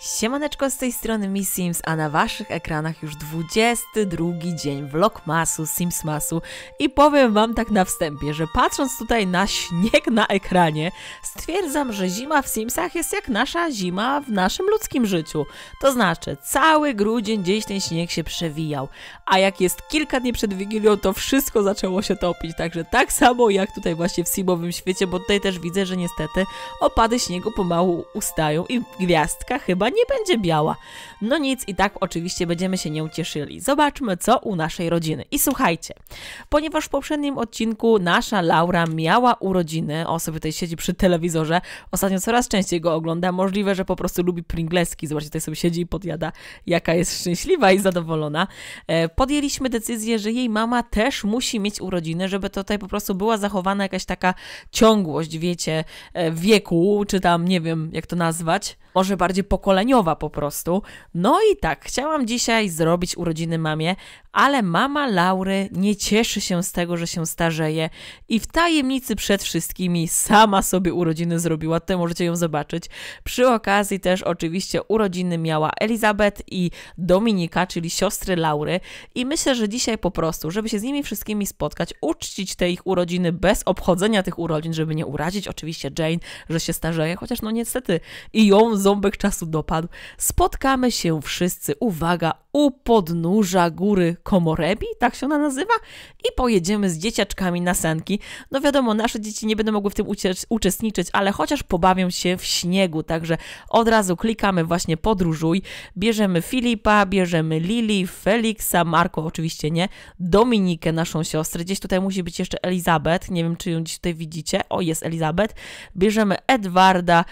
Siemaneczko z tej strony Mi Sims, a na waszych ekranach już 22 dzień vlogmasu, simsmasu i powiem wam tak na wstępie, że patrząc tutaj na śnieg na ekranie, stwierdzam, że zima w simsach jest jak nasza zima w naszym ludzkim życiu. To znaczy, cały grudzień gdzieś ten śnieg się przewijał, a jak jest kilka dni przed Wigilią, to wszystko zaczęło się topić, także tak samo jak tutaj właśnie w simowym świecie, bo tutaj też widzę, że niestety opady śniegu pomału ustają i gwiazdka chyba nie będzie biała. No nic, i tak oczywiście będziemy się nią cieszyli. Zobaczmy, co u naszej rodziny. I słuchajcie, ponieważ w poprzednim odcinku nasza Laura miała urodziny, o sobie siedzi przy telewizorze, ostatnio coraz częściej go ogląda, możliwe, że po prostu lubi pringleski, zobaczcie, tutaj sobie siedzi i podjada, jaka jest szczęśliwa i zadowolona. E, podjęliśmy decyzję, że jej mama też musi mieć urodziny, żeby tutaj po prostu była zachowana jakaś taka ciągłość, wiecie, e, wieku, czy tam, nie wiem, jak to nazwać, może bardziej pokoleniowa po prostu. No i tak, chciałam dzisiaj zrobić urodziny mamie, ale mama Laury nie cieszy się z tego, że się starzeje i w tajemnicy przed wszystkimi sama sobie urodziny zrobiła, te możecie ją zobaczyć. Przy okazji też oczywiście urodziny miała Elizabeth i Dominika, czyli siostry Laury i myślę, że dzisiaj po prostu, żeby się z nimi wszystkimi spotkać, uczcić te ich urodziny bez obchodzenia tych urodzin, żeby nie urazić oczywiście Jane, że się starzeje, chociaż no niestety i ją ząbek czasu dopadł. Spotkamy się wszyscy, uwaga, u podnóża góry Komorebi, tak się ona nazywa, i pojedziemy z dzieciaczkami na senki. No wiadomo, nasze dzieci nie będą mogły w tym uczestniczyć, ale chociaż pobawią się w śniegu, także od razu klikamy właśnie podróżuj, bierzemy Filipa, bierzemy Lili, Feliksa, Marko oczywiście nie, Dominikę, naszą siostrę, gdzieś tutaj musi być jeszcze Elizabeth, nie wiem czy ją gdzieś tutaj widzicie, o jest Elizabeth, bierzemy Edwarda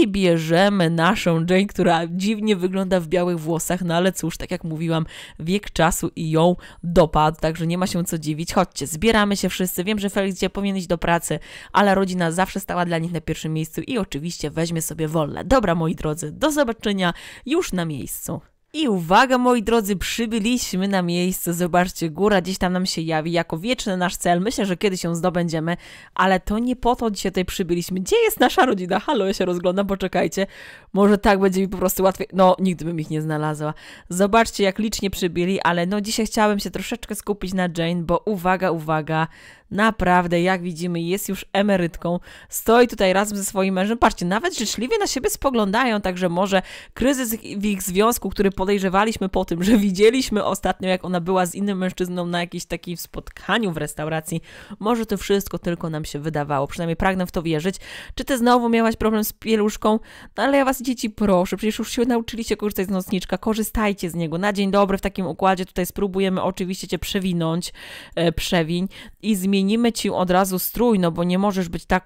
i bierzemy naszą Jane, która dziwnie wygląda w białych włosach, no ale cóż, tak jak mówiłam, wiek czasu i ją dopadł, także nie ma się co dziwić. Chodźcie, zbieramy się wszyscy. Wiem, że Felix gdzie powinien iść do pracy, ale rodzina zawsze stała dla nich na pierwszym miejscu i oczywiście weźmie sobie wolne. Dobra, moi drodzy, do zobaczenia już na miejscu. I uwaga, moi drodzy, przybyliśmy na miejsce. Zobaczcie, góra gdzieś tam nam się jawi jako wieczny nasz cel. Myślę, że kiedyś ją zdobędziemy, ale to nie po to dzisiaj tutaj przybyliśmy. Gdzie jest nasza rodzina? Halo, ja się rozglądam, poczekajcie. Może tak będzie mi po prostu łatwiej. No, nigdy bym ich nie znalazła. Zobaczcie, jak licznie przybyli, ale no dzisiaj chciałabym się troszeczkę skupić na Jane, bo uwaga, uwaga, Naprawdę, jak widzimy, jest już emerytką. Stoi tutaj razem ze swoim mężem. Patrzcie, nawet życzliwie na siebie spoglądają, także może kryzys w ich związku, który podejrzewaliśmy po tym, że widzieliśmy ostatnio, jak ona była z innym mężczyzną na jakimś takim spotkaniu w restauracji, może to wszystko tylko nam się wydawało. Przynajmniej pragnę w to wierzyć. Czy ty znowu miałaś problem z pieluszką? No ale ja was, dzieci, proszę, przecież już się nauczyliście korzystać z nocniczka, korzystajcie z niego. Na dzień dobry w takim układzie tutaj spróbujemy oczywiście cię przewinąć, e, przewiń i zmienić zmienimy ci od razu strój, no bo nie możesz być tak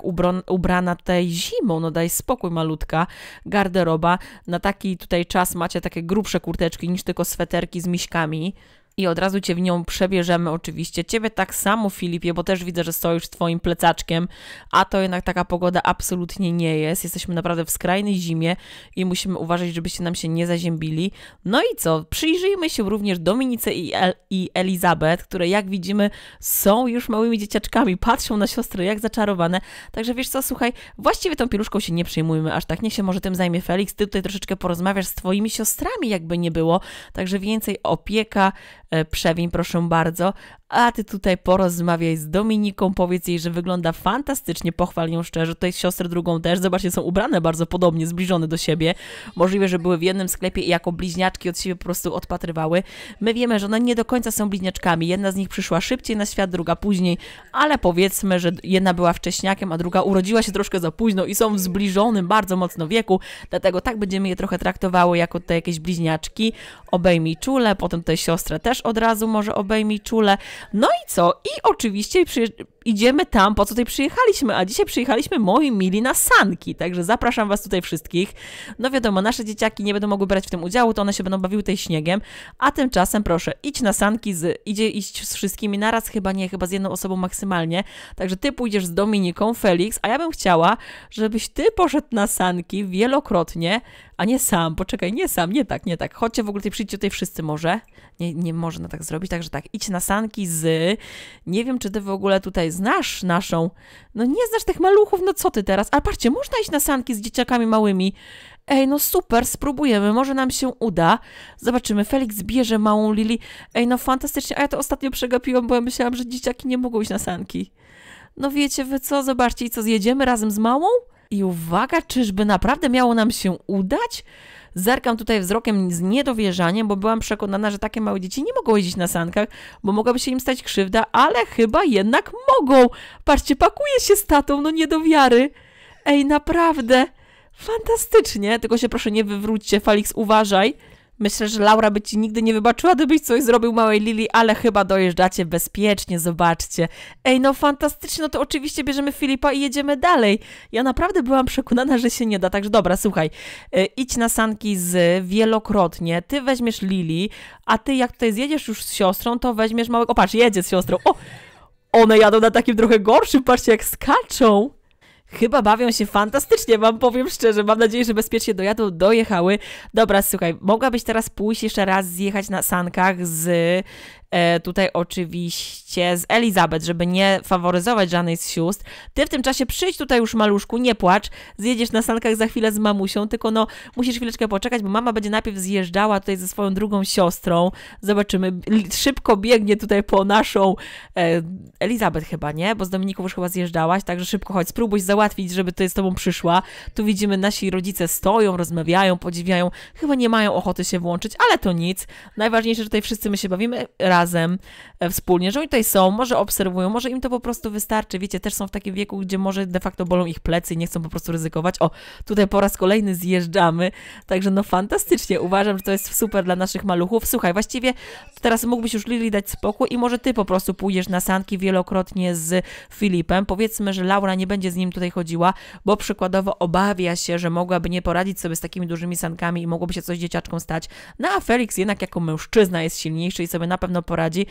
ubrana tej zimą, no daj spokój malutka, garderoba, na taki tutaj czas macie takie grubsze kurteczki niż tylko sweterki z miśkami, i od razu Cię w nią przebierzemy oczywiście. Ciebie tak samo, Filipie, bo też widzę, że stoisz z Twoim plecaczkiem, a to jednak taka pogoda absolutnie nie jest. Jesteśmy naprawdę w skrajnej zimie i musimy uważać, żebyście nam się nie zaziębili. No i co? Przyjrzyjmy się również Dominice i, El i Elizabeth, które jak widzimy są już małymi dzieciaczkami, patrzą na siostry jak zaczarowane. Także wiesz co, słuchaj, właściwie tą pieluszką się nie przejmujmy aż tak. Niech się może tym zajmie Felix. Ty tutaj troszeczkę porozmawiasz z Twoimi siostrami, jakby nie było. Także więcej opieka, E, przewin, proszę bardzo, a ty tutaj porozmawiaj z Dominiką, powiedz jej, że wygląda fantastycznie, pochwal ją szczerze, tutaj siostrę drugą też, zobaczcie, są ubrane bardzo podobnie, zbliżone do siebie, możliwe, że były w jednym sklepie i jako bliźniaczki od siebie po prostu odpatrywały. My wiemy, że one nie do końca są bliźniaczkami, jedna z nich przyszła szybciej na świat, druga później, ale powiedzmy, że jedna była wcześniakiem, a druga urodziła się troszkę za późno i są w zbliżonym bardzo mocno wieku, dlatego tak będziemy je trochę traktowały jako te jakieś bliźniaczki, obejmij czule, potem tutaj siostrę też od razu może obejmij czule, no i co? I oczywiście przy, idziemy tam, po co tutaj przyjechaliśmy, a dzisiaj przyjechaliśmy, moi mili, na sanki, także zapraszam was tutaj wszystkich. No wiadomo, nasze dzieciaki nie będą mogły brać w tym udziału, to one się będą bawiły tej śniegiem, a tymczasem proszę, idź na sanki, z, idzie iść z wszystkimi naraz, chyba nie, chyba z jedną osobą maksymalnie, także ty pójdziesz z Dominiką, Felix, a ja bym chciała, żebyś ty poszedł na sanki wielokrotnie, a nie sam, poczekaj, nie sam, nie tak, nie tak, chodźcie w ogóle, tutaj, przyjdźcie tutaj wszyscy może, nie, nie można tak zrobić, także tak, idź na sanki z, nie wiem, czy ty w ogóle tutaj znasz naszą. No nie znasz tych maluchów, no co ty teraz? Ale patrzcie, można iść na sanki z dzieciakami małymi. Ej, no super, spróbujemy, może nam się uda. Zobaczymy, Felix bierze małą Lili. Ej, no fantastycznie, a ja to ostatnio przegapiłam, bo ja myślałam, że dzieciaki nie mogą iść na sanki. No wiecie wy co, zobaczcie, i co, zjedziemy razem z małą? I uwaga, czyżby naprawdę miało nam się udać? Zerkam tutaj wzrokiem z niedowierzaniem, bo byłam przekonana, że takie małe dzieci nie mogą jeździć na sankach, bo mogłaby się im stać krzywda, ale chyba jednak mogą. Patrzcie, pakuje się z tatą, no nie do wiary. Ej, naprawdę. Fantastycznie, tylko się proszę nie wywróćcie, Felix, uważaj. Myślę, że Laura by ci nigdy nie wybaczyła, gdybyś coś zrobił małej Lili, ale chyba dojeżdżacie bezpiecznie, zobaczcie. Ej, no fantastycznie, no to oczywiście bierzemy Filipa i jedziemy dalej. Ja naprawdę byłam przekonana, że się nie da, także dobra, słuchaj, y, idź na sanki z wielokrotnie, ty weźmiesz Lili, a ty jak tutaj zjedziesz już z siostrą, to weźmiesz małego... O, patrz, jedzie z siostrą. O, one jadą na takim trochę gorszym, patrzcie jak skaczą chyba bawią się fantastycznie, wam powiem szczerze. Mam nadzieję, że bezpiecznie dojadą, dojechały. Dobra, słuchaj, mogłabyś teraz pójść jeszcze raz zjechać na sankach z E, tutaj oczywiście z Elizabeth, żeby nie faworyzować żadnej z sióstr. Ty w tym czasie przyjdź tutaj już maluszku, nie płacz, zjedziesz na sankach za chwilę z mamusią, tylko no musisz chwileczkę poczekać, bo mama będzie najpierw zjeżdżała tutaj ze swoją drugą siostrą. Zobaczymy, szybko biegnie tutaj po naszą e, Elizabeth chyba, nie? Bo z Dominiką już chyba zjeżdżałaś, także szybko chodź, spróbuj załatwić, żeby tutaj z tobą przyszła. Tu widzimy, nasi rodzice stoją, rozmawiają, podziwiają, chyba nie mają ochoty się włączyć, ale to nic. Najważniejsze, że tutaj wszyscy my się bawimy, razem, e, wspólnie, że oni tutaj są, może obserwują, może im to po prostu wystarczy. Wiecie, też są w takim wieku, gdzie może de facto bolą ich plecy i nie chcą po prostu ryzykować. O, tutaj po raz kolejny zjeżdżamy, także no fantastycznie. Uważam, że to jest super dla naszych maluchów. Słuchaj, właściwie teraz mógłbyś już Lili dać spokój i może ty po prostu pójdziesz na sanki wielokrotnie z Filipem. Powiedzmy, że Laura nie będzie z nim tutaj chodziła, bo przykładowo obawia się, że mogłaby nie poradzić sobie z takimi dużymi sankami i mogłoby się coś dzieciaczką stać. No a Felix jednak jako mężczyzna jest silniejszy i sobie na pewno poradzi.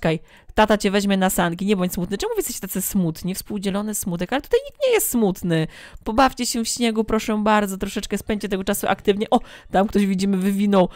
kaj, tata cię weźmie na sanki, nie bądź smutny. Czemu jesteście tacy smutni? Współdzielony smutek, ale tutaj nikt nie jest smutny. Pobawcie się w śniegu, proszę bardzo, troszeczkę spędźcie tego czasu aktywnie. O, tam ktoś widzimy wywinął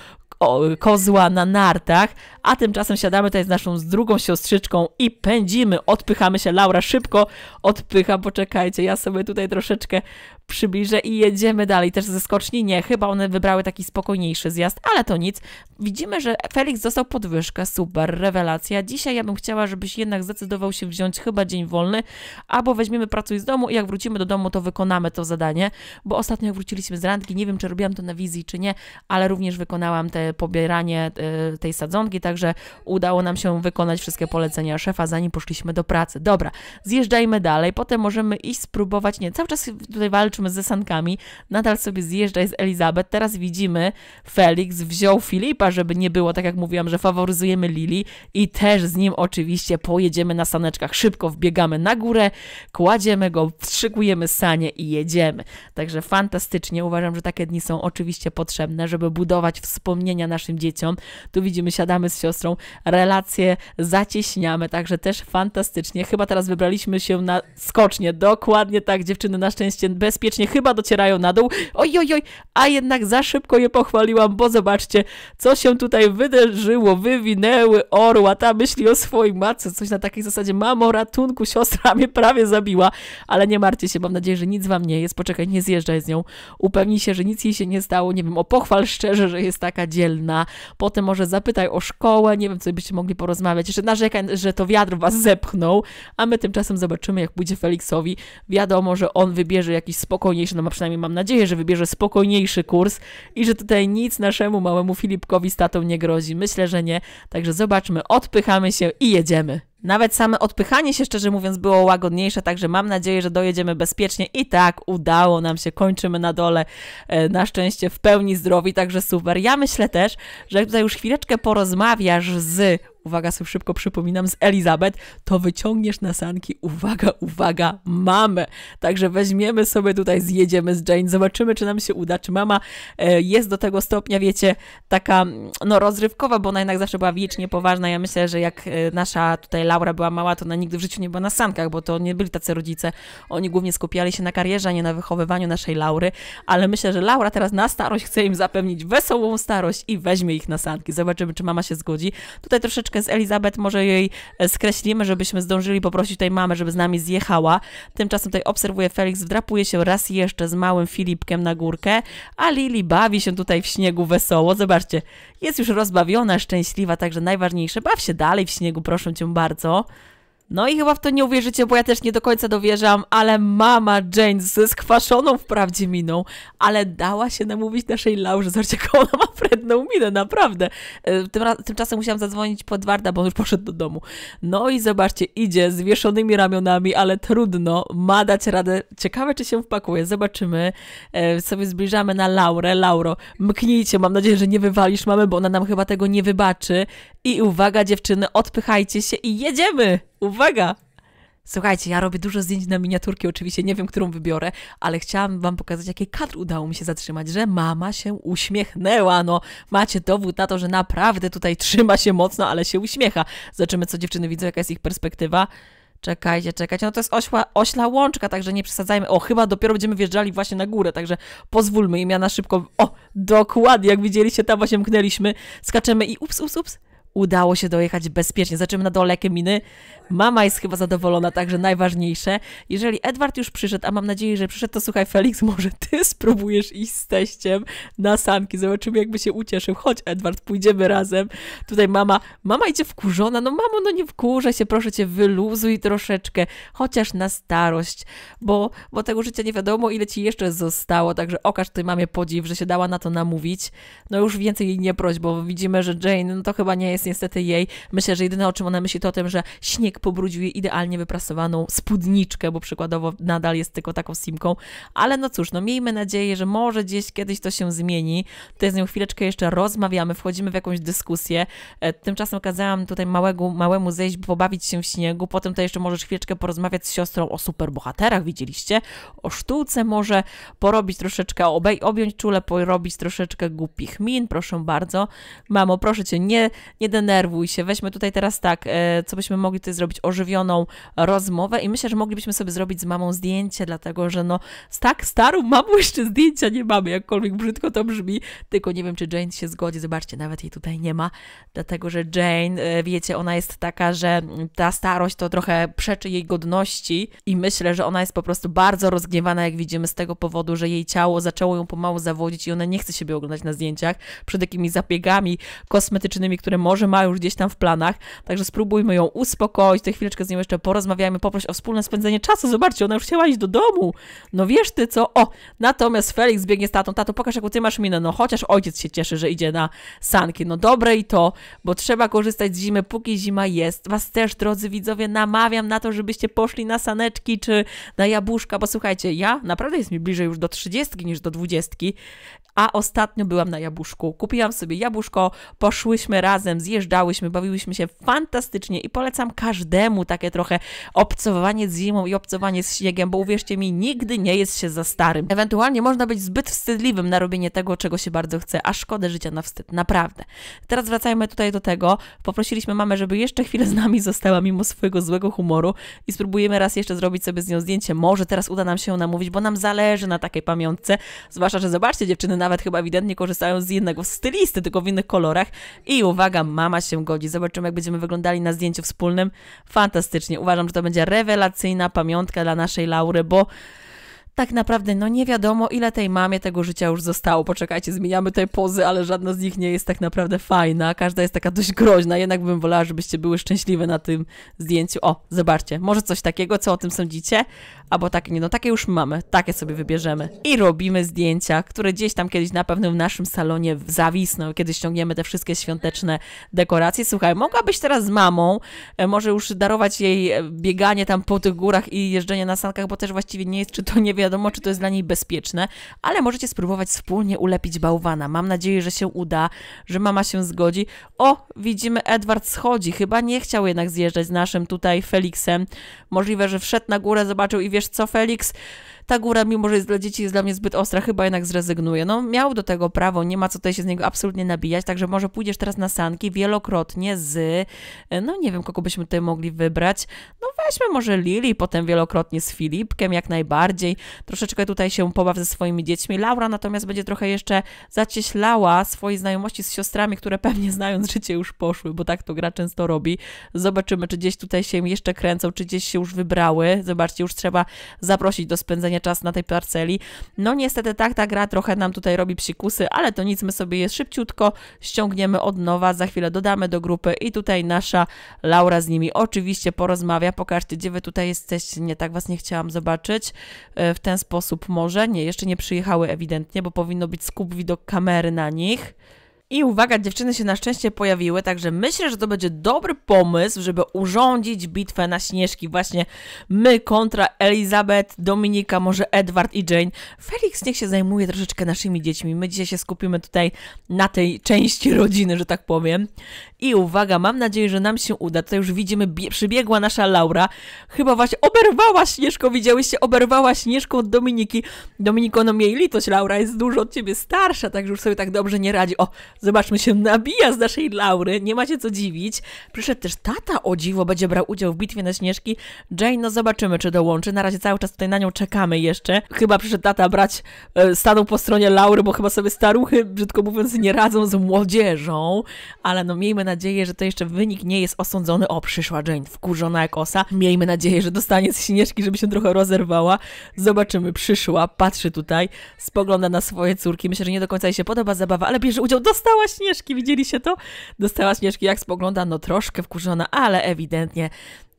kozła na nartach, a tymczasem siadamy tutaj z naszą z drugą siostrzyczką i pędzimy, odpychamy się. Laura szybko odpycha, poczekajcie, ja sobie tutaj troszeczkę przybliżę i jedziemy dalej też ze skoczni. Nie, chyba one wybrały taki spokojniejszy zjazd, ale to nic. Widzimy, że Felix dostał podwyżkę, super, rewelacja. Dzisiaj ja bym chciała, żebyś jednak zdecydował się wziąć chyba dzień wolny, albo weźmiemy pracuj z domu i jak wrócimy do domu, to wykonamy to zadanie, bo ostatnio jak wróciliśmy z randki, nie wiem, czy robiłam to na wizji, czy nie, ale również wykonałam te pobieranie e, tej sadzonki, także udało nam się wykonać wszystkie polecenia szefa, zanim poszliśmy do pracy. Dobra, zjeżdżajmy dalej, potem możemy iść spróbować, nie, cały czas tutaj walczę walczmy ze sankami, nadal sobie zjeżdża z Elizabeth. Teraz widzimy, Felix wziął Filipa, żeby nie było, tak jak mówiłam, że faworyzujemy Lili i też z nim oczywiście pojedziemy na saneczkach. Szybko wbiegamy na górę, kładziemy go, wstrzykujemy sanie i jedziemy. Także fantastycznie. Uważam, że takie dni są oczywiście potrzebne, żeby budować wspomnienia naszym dzieciom. Tu widzimy, siadamy z siostrą, relacje zacieśniamy, także też fantastycznie. Chyba teraz wybraliśmy się na skocznie. Dokładnie tak, dziewczyny, na szczęście bezpiecznie bezpiecznie chyba docierają na dół. Oj, oj, oj, a jednak za szybko je pochwaliłam, bo zobaczcie, co się tutaj wydarzyło, wywinęły orła, ta myśli o swojej matce, coś na takiej zasadzie, mamo, ratunku, siostra mnie prawie zabiła, ale nie martwcie się, mam nadzieję, że nic wam nie jest, poczekaj, nie zjeżdżaj z nią, upewnij się, że nic jej się nie stało, nie wiem, o pochwal szczerze, że jest taka dzielna, potem może zapytaj o szkołę, nie wiem, co byście mogli porozmawiać, jeszcze narzekaj, że to wiatr was zepchnął, a my tymczasem zobaczymy, jak pójdzie Felixowi, wiadomo, że on wybierze jakiś spokój, spokojniejszy, no ma przynajmniej mam nadzieję, że wybierze spokojniejszy kurs i że tutaj nic naszemu małemu Filipkowi z tatą nie grozi. Myślę, że nie. Także zobaczmy, odpychamy się i jedziemy. Nawet same odpychanie się, szczerze mówiąc, było łagodniejsze, także mam nadzieję, że dojedziemy bezpiecznie i tak udało nam się, kończymy na dole, e, na szczęście w pełni zdrowi, także super. Ja myślę też, że jak tutaj już chwileczkę porozmawiasz z uwaga, sobie szybko przypominam, z Elizabeth, to wyciągniesz na sanki, uwaga, uwaga, mamę. Także weźmiemy sobie tutaj, zjedziemy z Jane, zobaczymy, czy nam się uda, czy mama e, jest do tego stopnia, wiecie, taka mm, no rozrywkowa, bo ona jednak zawsze była wiecznie poważna. Ja myślę, że jak e, nasza tutaj Laura była mała, to ona nigdy w życiu nie była na sankach, bo to nie byli tacy rodzice. Oni głównie skupiali się na karierze, a nie na wychowywaniu naszej Laury, ale myślę, że Laura teraz na starość chce im zapewnić wesołą starość i weźmie ich na sanki. Zobaczymy, czy mama się zgodzi. Tutaj troszeczkę książkę z Elizabeth, może jej e, skreślimy, żebyśmy zdążyli poprosić tej mamy, żeby z nami zjechała. Tymczasem tutaj obserwuje Felix, wdrapuje się raz jeszcze z małym Filipkiem na górkę, a Lili bawi się tutaj w śniegu wesoło. Zobaczcie, jest już rozbawiona, szczęśliwa, także najważniejsze, baw się dalej w śniegu, proszę cię bardzo. No i chyba w to nie uwierzycie, bo ja też nie do końca dowierzam, ale mama Jane ze skwaszoną wprawdzie miną, ale dała się namówić naszej Laurze. Zobaczcie, jaką ona ma fredną minę, naprawdę. E, tym, tymczasem musiałam zadzwonić po Edwarda, bo on już poszedł do domu. No i zobaczcie, idzie z wieszonymi ramionami, ale trudno, ma dać radę. Ciekawe, czy się wpakuje, zobaczymy. E, sobie zbliżamy na Laurę. Lauro, mknijcie, mam nadzieję, że nie wywalisz mamy, bo ona nam chyba tego nie wybaczy. I uwaga dziewczyny, odpychajcie się i jedziemy! Uwaga! Słuchajcie, ja robię dużo zdjęć na miniaturki, oczywiście nie wiem, którą wybiorę, ale chciałam wam pokazać, jakie kadr udało mi się zatrzymać, że mama się uśmiechnęła. No, macie dowód na to, że naprawdę tutaj trzyma się mocno, ale się uśmiecha. Zobaczymy, co dziewczyny widzą, jaka jest ich perspektywa. Czekajcie, czekajcie. No to jest ośla, ośla łączka, także nie przesadzajmy. O, chyba dopiero będziemy wjeżdżali właśnie na górę, także pozwólmy im. Ja na szybko. O, dokładnie, jak widzieliście, tam właśnie mknęliśmy. Skaczemy i ups, ups, ups udało się dojechać bezpiecznie. Zaczynamy na dole miny. Mama jest chyba zadowolona, także najważniejsze. Jeżeli Edward już przyszedł, a mam nadzieję, że przyszedł, to słuchaj, Felix, może ty spróbujesz iść z teściem na samki. Zobaczymy, jakby się ucieszył. Chodź, Edward, pójdziemy razem. Tutaj mama, mama idzie wkurzona. No mamo, no nie wkurzaj się, proszę cię, wyluzuj troszeczkę, chociaż na starość, bo, bo tego życia nie wiadomo, ile ci jeszcze zostało, także okaż tej mamie podziw, że się dała na to namówić. No już więcej jej nie proś, bo widzimy, że Jane, no to chyba nie jest niestety jej. Myślę, że jedyne o czym ona myśli to o tym, że śnieg pobrudził jej idealnie wyprasowaną spódniczkę, bo przykładowo nadal jest tylko taką simką. Ale no cóż, no miejmy nadzieję, że może gdzieś kiedyś to się zmieni. Tutaj z nią chwileczkę jeszcze rozmawiamy, wchodzimy w jakąś dyskusję. E, tymczasem kazałam tutaj małego, małemu zejść, pobawić się w śniegu. Potem to jeszcze możesz chwileczkę porozmawiać z siostrą o superbohaterach, widzieliście? O sztuce może porobić troszeczkę, obej, objąć czule, porobić troszeczkę głupich min, proszę bardzo. Mamo, proszę cię, nie, nie denerwuj się, weźmy tutaj teraz tak, e, co byśmy mogli tutaj zrobić, ożywioną rozmowę i myślę, że moglibyśmy sobie zrobić z mamą zdjęcie, dlatego że no z tak starą mamą jeszcze zdjęcia nie mamy, jakkolwiek brzydko to brzmi, tylko nie wiem, czy Jane się zgodzi, zobaczcie, nawet jej tutaj nie ma, dlatego że Jane, e, wiecie, ona jest taka, że ta starość to trochę przeczy jej godności i myślę, że ona jest po prostu bardzo rozgniewana, jak widzimy, z tego powodu, że jej ciało zaczęło ją pomału zawodzić i ona nie chce siebie oglądać na zdjęciach przed takimi zapiegami kosmetycznymi, które może że ma już gdzieś tam w planach, także spróbujmy ją uspokoić, tę chwileczkę z nią jeszcze porozmawiamy, poproś o wspólne spędzenie czasu, zobaczcie, ona już chciała iść do domu, no wiesz ty co, o, natomiast Felix biegnie z tatą, tato pokaż jaką ty masz minę, no chociaż ojciec się cieszy, że idzie na sanki, no dobre i to, bo trzeba korzystać z zimy, póki zima jest, was też drodzy widzowie namawiam na to, żebyście poszli na saneczki czy na jabłuszka, bo słuchajcie, ja naprawdę jest mi bliżej już do trzydziestki niż do dwudziestki, a ostatnio byłam na jabłuszku. Kupiłam sobie jabłuszko, poszłyśmy razem z zjeżdżałyśmy, bawiłyśmy się fantastycznie i polecam każdemu takie trochę obcowanie z zimą i obcowanie z śniegiem, bo uwierzcie mi, nigdy nie jest się za starym. Ewentualnie można być zbyt wstydliwym na robienie tego, czego się bardzo chce, a szkodę życia na wstyd, naprawdę. Teraz wracajmy tutaj do tego. Poprosiliśmy mamę, żeby jeszcze chwilę z nami została mimo swojego złego humoru i spróbujemy raz jeszcze zrobić sobie z nią zdjęcie. Może teraz uda nam się ją namówić, bo nam zależy na takiej pamiątce. Zwłaszcza, że zobaczcie, dziewczyny nawet chyba ewidentnie korzystają z jednego stylisty, tylko w innych kolorach. I uwaga, mama się godzi. Zobaczymy, jak będziemy wyglądali na zdjęciu wspólnym. Fantastycznie. Uważam, że to będzie rewelacyjna pamiątka dla naszej Laury, bo tak naprawdę no nie wiadomo, ile tej mamie tego życia już zostało. Poczekajcie, zmieniamy te pozy, ale żadna z nich nie jest tak naprawdę fajna. Każda jest taka dość groźna, jednak bym wolała, żebyście były szczęśliwe na tym zdjęciu. O, zobaczcie, może coś takiego, co o tym sądzicie? Albo takie, nie no, takie już mamy, takie sobie wybierzemy. I robimy zdjęcia, które gdzieś tam kiedyś na pewno w naszym salonie zawisną, kiedy ściągniemy te wszystkie świąteczne dekoracje. Słuchaj, mogłabyś teraz z mamą, e, może już darować jej e, bieganie tam po tych górach i jeżdżenie na sankach, bo też właściwie nie jest, czy to nie wie wiadomo, czy to jest dla niej bezpieczne, ale możecie spróbować wspólnie ulepić bałwana. Mam nadzieję, że się uda, że mama się zgodzi. O, widzimy, Edward schodzi. Chyba nie chciał jednak zjeżdżać z naszym tutaj Feliksem. Możliwe, że wszedł na górę, zobaczył i wiesz co, Feliks? ta góra, mimo że jest dla dzieci, jest dla mnie zbyt ostra, chyba jednak zrezygnuje. No miał do tego prawo, nie ma co tutaj się z niego absolutnie nabijać, także może pójdziesz teraz na sanki wielokrotnie z, e, no nie wiem, kogo byśmy tutaj mogli wybrać. No weźmy może Lili, potem wielokrotnie z Filipkiem jak najbardziej. Troszeczkę tutaj się pobaw ze swoimi dziećmi. Laura natomiast będzie trochę jeszcze zacieślała swojej znajomości z siostrami, które pewnie znając życie już poszły, bo tak to gra często robi. Zobaczymy, czy gdzieś tutaj się jeszcze kręcą, czy gdzieś się już wybrały. Zobaczcie, już trzeba zaprosić do spędzenia spędzenie czas na tej parceli. No niestety tak, ta gra trochę nam tutaj robi psikusy, ale to nic, my sobie je szybciutko ściągniemy od nowa, za chwilę dodamy do grupy i tutaj nasza Laura z nimi oczywiście porozmawia, pokażcie, gdzie wy tutaj jesteście, nie, tak was nie chciałam zobaczyć, e, w ten sposób może, nie, jeszcze nie przyjechały ewidentnie, bo powinno być skup widok kamery na nich. I uwaga, dziewczyny się na szczęście pojawiły, także myślę, że to będzie dobry pomysł, żeby urządzić bitwę na Śnieżki. Właśnie my kontra Elizabeth, Dominika, może Edward i Jane. Felix niech się zajmuje troszeczkę naszymi dziećmi. My dzisiaj się skupimy tutaj na tej części rodziny, że tak powiem. I uwaga, mam nadzieję, że nam się uda. Tutaj już widzimy, przybiegła nasza Laura. Chyba właśnie oberwała Śnieżką, widziałyście? Oberwała Śnieżką od Dominiki. Dominiko, no miej litość, Laura jest dużo od ciebie starsza, także już sobie tak dobrze nie radzi. O, zobaczmy się, nabija z naszej laury, nie macie co dziwić. Przyszedł też tata, o dziwo, będzie brał udział w bitwie na Śnieżki. Jane, no zobaczymy, czy dołączy. Na razie cały czas tutaj na nią czekamy jeszcze. Chyba przyszedł tata brać, e, stanął po stronie laury, bo chyba sobie staruchy, brzydko mówiąc, nie radzą z młodzieżą. Ale no miejmy nadzieję, że to jeszcze wynik nie jest osądzony. O, przyszła Jane, wkurzona jak osa. Miejmy nadzieję, że dostanie z Śnieżki, żeby się trochę rozerwała. Zobaczymy, przyszła, patrzy tutaj, spogląda na swoje córki. Myślę, że nie do końca jej się podoba zabawa, ale bierze udział, dostał dostała śnieżki, widzieliście to? Dostała śnieżki, jak spogląda, no troszkę wkurzona, ale ewidentnie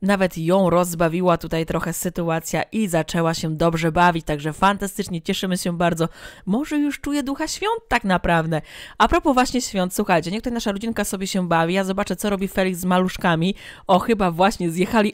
nawet ją rozbawiła tutaj trochę sytuacja i zaczęła się dobrze bawić, także fantastycznie, cieszymy się bardzo. Może już czuję ducha świąt tak naprawdę. A propos właśnie świąt, słuchajcie, niech tutaj nasza rodzinka sobie się bawi, ja zobaczę co robi Felix z maluszkami. O, chyba właśnie zjechali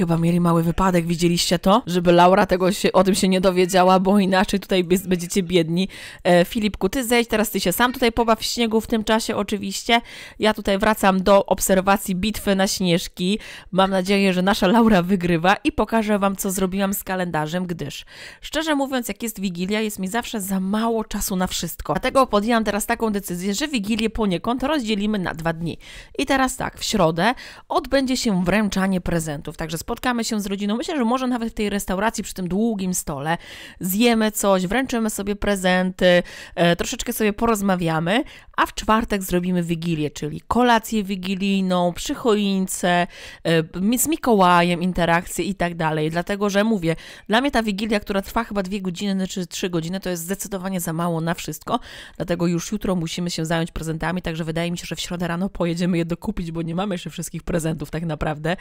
chyba mieli mały wypadek, widzieliście to? Żeby Laura tego się, o tym się nie dowiedziała, bo inaczej tutaj będziecie biedni. E, Filipku, ty zejdź, teraz ty się sam tutaj pobaw w śniegu w tym czasie oczywiście. Ja tutaj wracam do obserwacji bitwy na Śnieżki. Mam nadzieję, że nasza Laura wygrywa i pokażę wam, co zrobiłam z kalendarzem, gdyż szczerze mówiąc, jak jest Wigilia, jest mi zawsze za mało czasu na wszystko. Dlatego podjęłam teraz taką decyzję, że Wigilię poniekąd rozdzielimy na dwa dni. I teraz tak, w środę odbędzie się wręczanie prezentów, także spotkamy się z rodziną, myślę, że może nawet w tej restauracji przy tym długim stole zjemy coś, wręczymy sobie prezenty, e, troszeczkę sobie porozmawiamy, a w czwartek zrobimy wigilię, czyli kolację wigilijną, przy choince, e, z Mikołajem interakcje i tak dalej. Dlatego, że mówię, dla mnie ta wigilia, która trwa chyba dwie godziny czy trzy godziny, to jest zdecydowanie za mało na wszystko, dlatego już jutro musimy się zająć prezentami, także wydaje mi się, że w środę rano pojedziemy je dokupić, bo nie mamy jeszcze wszystkich prezentów tak naprawdę.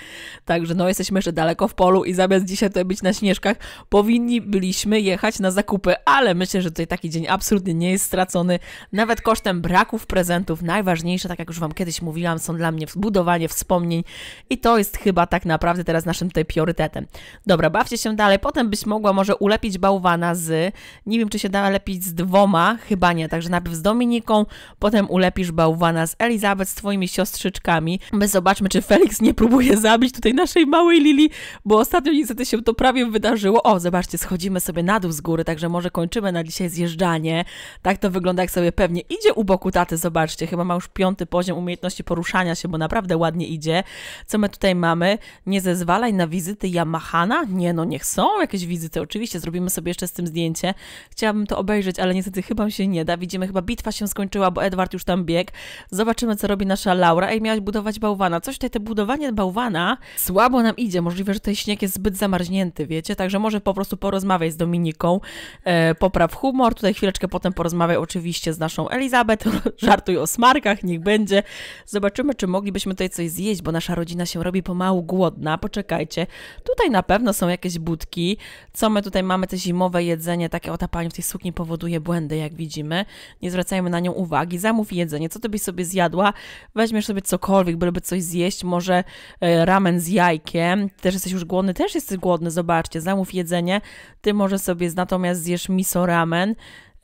Także no, jesteśmy jesteśmy jeszcze daleko w polu i zamiast dzisiaj tutaj być na śnieżkach, powinni byliśmy jechać na zakupy, ale myślę, że tutaj taki dzień absolutnie nie jest stracony, nawet kosztem braków prezentów. Najważniejsze, tak jak już Wam kiedyś mówiłam, są dla mnie budowanie wspomnień i to jest chyba tak naprawdę teraz naszym tutaj priorytetem. Dobra, bawcie się dalej, potem byś mogła może ulepić bałwana z, nie wiem czy się da lepić z dwoma, chyba nie, także najpierw z Dominiką, potem ulepisz bałwana z Elizabeth, z Twoimi siostrzyczkami. My zobaczmy, czy Felix nie próbuje zabić tutaj naszej małej Lili, bo ostatnio niestety się to prawie wydarzyło. O, zobaczcie, schodzimy sobie na dół z góry, także może kończymy na dzisiaj zjeżdżanie. Tak to wygląda, jak sobie pewnie idzie u boku taty, zobaczcie, chyba ma już piąty poziom umiejętności poruszania się, bo naprawdę ładnie idzie. Co my tutaj mamy? Nie zezwalaj na wizyty Yamahana? Nie, no niech są jakieś wizyty, oczywiście, zrobimy sobie jeszcze z tym zdjęcie. Chciałabym to obejrzeć, ale niestety chyba się nie da. Widzimy, chyba bitwa się skończyła, bo Edward już tam biegł. Zobaczymy, co robi nasza Laura. Ej, miałaś budować bałwana. Coś tutaj, te budowanie bałwana słabo nam idzie idzie. Możliwe, że ten śnieg jest zbyt zamarznięty, wiecie? Także może po prostu porozmawiaj z Dominiką, e, popraw humor. Tutaj chwileczkę potem porozmawiaj oczywiście z naszą Elizabeth. Żartuj o smarkach, niech będzie. Zobaczymy, czy moglibyśmy tutaj coś zjeść, bo nasza rodzina się robi pomału głodna. Poczekajcie. Tutaj na pewno są jakieś budki. Co my tutaj mamy? Te zimowe jedzenie. Takie o ta pani w tej sukni powoduje błędy, jak widzimy. Nie zwracajmy na nią uwagi. Zamów jedzenie. Co ty byś sobie zjadła? Weźmiesz sobie cokolwiek, byleby coś zjeść. Może e, ramen z jajkiem ty też jesteś już głodny, też jesteś głodny, zobaczcie, zamów jedzenie, ty może sobie natomiast zjesz miso ramen,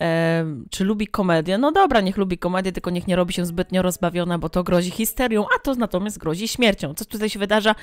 e, czy lubi komedię? No dobra, niech lubi komedię, tylko niech nie robi się zbytnio rozbawiona, bo to grozi histerią, a to natomiast grozi śmiercią. Co tutaj się wydarza?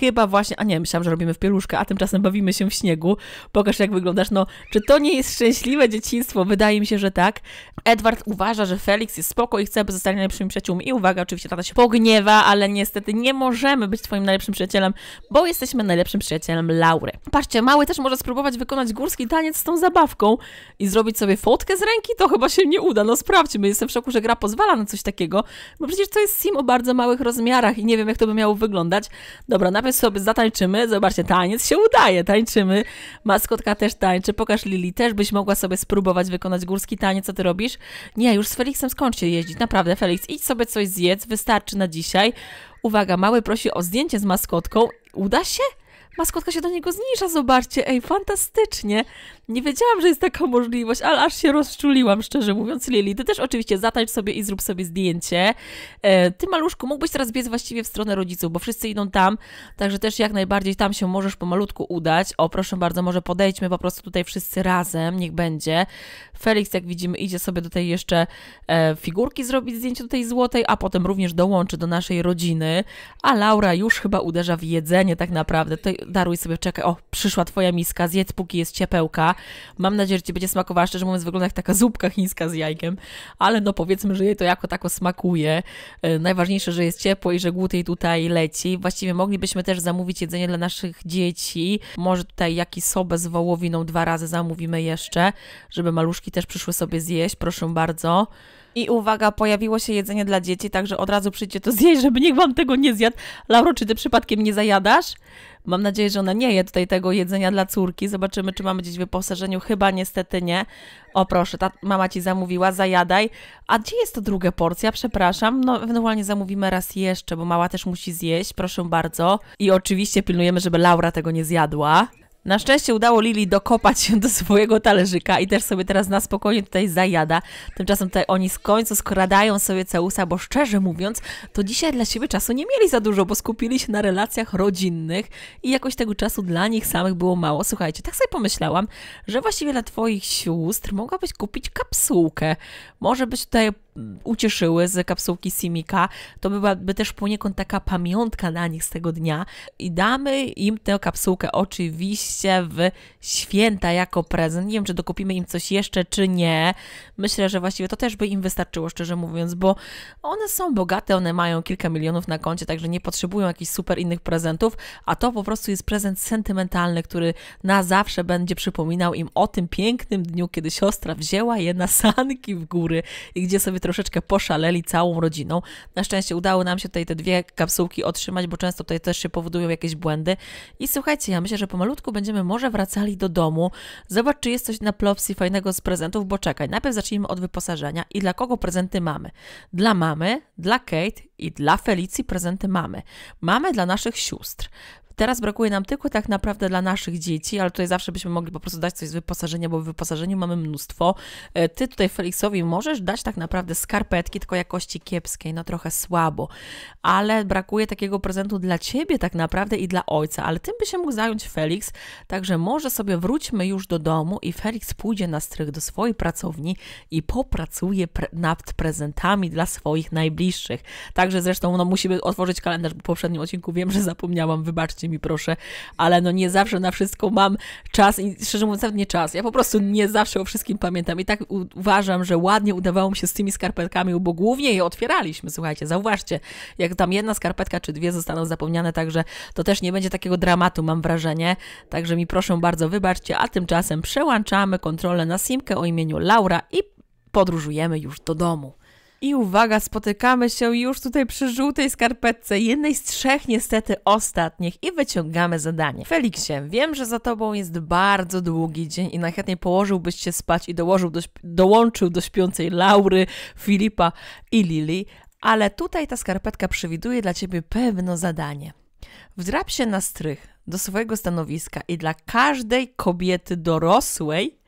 Chyba właśnie, a nie, myślałam, że robimy w pieluszkę, a tymczasem bawimy się w śniegu. Pokaż, jak wyglądasz. No, czy to nie jest szczęśliwe dzieciństwo? Wydaje mi się, że tak. Edward uważa, że Felix jest spoko i chce, by zostali najlepszymi przyjaciółmi. I uwaga, oczywiście tata się pogniewa, ale niestety nie możemy być twoim najlepszym przyjacielem, bo jesteśmy najlepszym przyjacielem Laury. Patrzcie, mały też może spróbować wykonać górski taniec z tą zabawką i zrobić sobie fotę fotkę z ręki? To chyba się nie uda. No sprawdźmy. Jestem w szoku, że gra pozwala na coś takiego, bo przecież to jest sim o bardzo małych rozmiarach i nie wiem, jak to by miało wyglądać. Dobra, najpierw sobie zatańczymy. Zobaczcie, taniec się udaje. Tańczymy. Maskotka też tańczy. Pokaż Lili, też byś mogła sobie spróbować wykonać górski taniec. Co ty robisz? Nie, już z Felixem skończcie jeździć. Naprawdę, Felix, idź sobie coś zjedz. Wystarczy na dzisiaj. Uwaga, mały prosi o zdjęcie z maskotką. Uda się? Maskotka się do niego zniża, zobaczcie. Ej, fantastycznie. Nie wiedziałam, że jest taka możliwość, ale aż się rozczuliłam, szczerze mówiąc. Lili, ty też oczywiście zatańcz sobie i zrób sobie zdjęcie. E, ty, maluszku, mógłbyś teraz biec właściwie w stronę rodziców, bo wszyscy idą tam, także też jak najbardziej tam się możesz pomalutku udać. O, proszę bardzo, może podejdźmy po prostu tutaj wszyscy razem, niech będzie. Felix, jak widzimy, idzie sobie do tej jeszcze e, figurki zrobić zdjęcie tutaj złotej, a potem również dołączy do naszej rodziny. A Laura już chyba uderza w jedzenie tak naprawdę. To daruj sobie, czekaj, o, przyszła twoja miska, zjedz póki jest ciepełka. Mam nadzieję, że Ci będzie smakowała, szczerze mówiąc wygląda jak taka zupka chińska z jajkiem, ale no powiedzmy, że jej to jako tako smakuje. E, najważniejsze, że jest ciepło i że głód jej tutaj leci. Właściwie moglibyśmy też zamówić jedzenie dla naszych dzieci. Może tutaj jakiś sobę z wołowiną dwa razy zamówimy jeszcze, żeby maluszki też przyszły sobie zjeść, proszę bardzo. I uwaga, pojawiło się jedzenie dla dzieci, także od razu przyjdzie to zjeść, żeby niech wam tego nie zjadł. Lauro, czy ty przypadkiem nie zajadasz? Mam nadzieję, że ona nie je tutaj tego jedzenia dla córki. Zobaczymy, czy mamy gdzieś w wyposażeniu. Chyba niestety nie. O proszę, ta mama ci zamówiła, zajadaj. A gdzie jest to druga porcja? Przepraszam. No ewentualnie zamówimy raz jeszcze, bo mała też musi zjeść, proszę bardzo. I oczywiście pilnujemy, żeby Laura tego nie zjadła. Na szczęście udało Lili dokopać się do swojego talerzyka i też sobie teraz na spokojnie tutaj zajada. Tymczasem tutaj oni z końcu skradają sobie Ceusa, bo szczerze mówiąc, to dzisiaj dla siebie czasu nie mieli za dużo, bo skupili się na relacjach rodzinnych i jakoś tego czasu dla nich samych było mało. Słuchajcie, tak sobie pomyślałam, że właściwie dla twoich sióstr mogłabyś kupić kapsułkę. Może być tutaj ucieszyły z kapsułki Simika, to byłaby też poniekąd taka pamiątka na nich z tego dnia i damy im tę kapsułkę oczywiście w święta jako prezent. Nie wiem, czy dokupimy im coś jeszcze, czy nie myślę, że właściwie to też by im wystarczyło, szczerze mówiąc, bo one są bogate, one mają kilka milionów na koncie, także nie potrzebują jakichś super innych prezentów, a to po prostu jest prezent sentymentalny, który na zawsze będzie przypominał im o tym pięknym dniu, kiedy siostra wzięła je na sanki w góry i gdzie sobie troszeczkę poszaleli całą rodziną. Na szczęście udało nam się tutaj te dwie kapsułki otrzymać, bo często tutaj też się powodują jakieś błędy. I słuchajcie, ja myślę, że pomalutku będziemy może wracali do domu. Zobacz, czy jest coś na Plopsy fajnego z prezentów, bo czekaj, najpierw zacznijmy zacznijmy od wyposażenia. I dla kogo prezenty mamy? Dla mamy, dla Kate i dla Felicji prezenty mamy. Mamy dla naszych sióstr. Teraz brakuje nam tylko tak naprawdę dla naszych dzieci, ale tutaj zawsze byśmy mogli po prostu dać coś z wyposażenia, bo w wyposażeniu mamy mnóstwo. E, ty tutaj Felixowi możesz dać tak naprawdę skarpetki, tylko jakości kiepskiej, no trochę słabo, ale brakuje takiego prezentu dla ciebie tak naprawdę i dla ojca, ale tym by się mógł zająć Felix, także może sobie wróćmy już do domu i Felix pójdzie na strych do swojej pracowni i popracuje pre nad prezentami dla swoich najbliższych. Także zresztą no, musimy otworzyć kalendarz, bo w poprzednim odcinku wiem, że zapomniałam, wybaczcie mi proszę, ale no nie zawsze na wszystko mam czas i szczerze mówiąc nawet nie czas. Ja po prostu nie zawsze o wszystkim pamiętam i tak uważam, że ładnie udawało mi się z tymi skarpetkami, bo głównie je otwieraliśmy, słuchajcie, zauważcie, jak tam jedna skarpetka czy dwie zostaną zapomniane, także to też nie będzie takiego dramatu, mam wrażenie. Także mi proszę bardzo wybaczcie, a tymczasem przełączamy kontrolę na simkę o imieniu Laura i podróżujemy już do domu. I uwaga, spotykamy się już tutaj przy żółtej skarpetce, jednej z trzech niestety ostatnich i wyciągamy zadanie. Feliksie, wiem, że za tobą jest bardzo długi dzień i najchętniej położyłbyś się spać i dołożył do, dołączył do śpiącej Laury, Filipa i Lili, ale tutaj ta skarpetka przewiduje dla ciebie pewno zadanie. Wdrap się na strych do swojego stanowiska i dla każdej kobiety dorosłej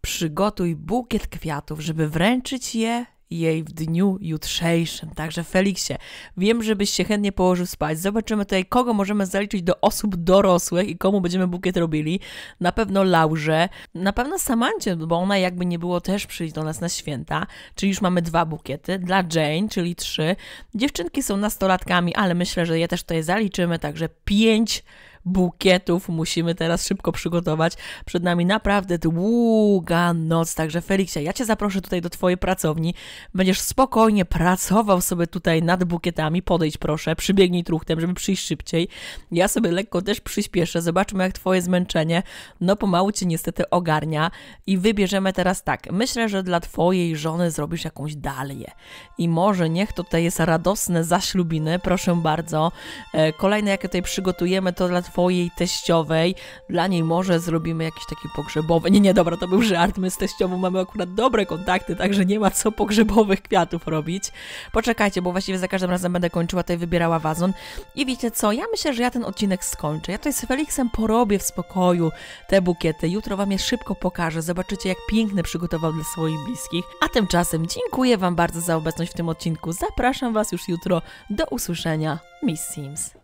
przygotuj bukiet kwiatów, żeby wręczyć je jej w dniu jutrzejszym. Także Feliksie, wiem, żebyś się chętnie położył spać. Zobaczymy tutaj, kogo możemy zaliczyć do osób dorosłych i komu będziemy bukiet robili. Na pewno Laurze, na pewno Samancie, bo ona jakby nie było też przyjść do nas na święta, czyli już mamy dwa bukiety. Dla Jane, czyli trzy. Dziewczynki są nastolatkami, ale myślę, że je też tutaj zaliczymy, także pięć bukietów musimy teraz szybko przygotować. Przed nami naprawdę długa noc, także Felikcia, ja Cię zaproszę tutaj do Twojej pracowni. Będziesz spokojnie pracował sobie tutaj nad bukietami. Podejdź proszę, przybiegnij truchtem, żeby przyjść szybciej. Ja sobie lekko też przyspieszę, zobaczmy jak Twoje zmęczenie, no pomału Cię niestety ogarnia i wybierzemy teraz tak. Myślę, że dla Twojej żony zrobisz jakąś dalię i może niech to tutaj jest radosne zaślubiny, proszę bardzo. E, kolejne jakie tutaj przygotujemy to dla twojej teściowej, dla niej może zrobimy jakiś taki pogrzebowy. Nie, nie, dobra, to był żart, my z teściową mamy akurat dobre kontakty, także nie ma co pogrzebowych kwiatów robić. Poczekajcie, bo właściwie za każdym razem będę kończyła, tutaj wybierała wazon. I wiecie co, ja myślę, że ja ten odcinek skończę. Ja tutaj z Felixem porobię w spokoju te bukiety. Jutro wam je szybko pokażę, zobaczycie jak piękne przygotował dla swoich bliskich. A tymczasem dziękuję wam bardzo za obecność w tym odcinku. Zapraszam was już jutro. Do usłyszenia. Miss Sims.